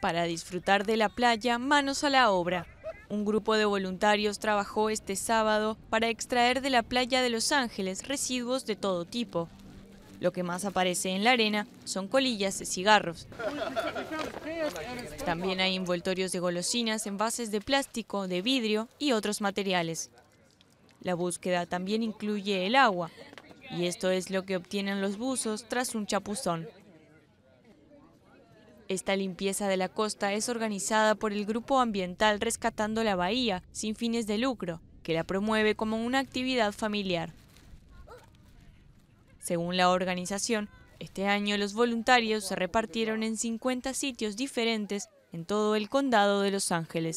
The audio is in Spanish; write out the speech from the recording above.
Para disfrutar de la playa, manos a la obra. Un grupo de voluntarios trabajó este sábado para extraer de la playa de Los Ángeles residuos de todo tipo. Lo que más aparece en la arena son colillas de cigarros. También hay envoltorios de golosinas, envases de plástico, de vidrio y otros materiales. La búsqueda también incluye el agua, y esto es lo que obtienen los buzos tras un chapuzón. Esta limpieza de la costa es organizada por el grupo ambiental Rescatando la Bahía, sin fines de lucro, que la promueve como una actividad familiar. Según la organización, este año los voluntarios se repartieron en 50 sitios diferentes en todo el condado de Los Ángeles.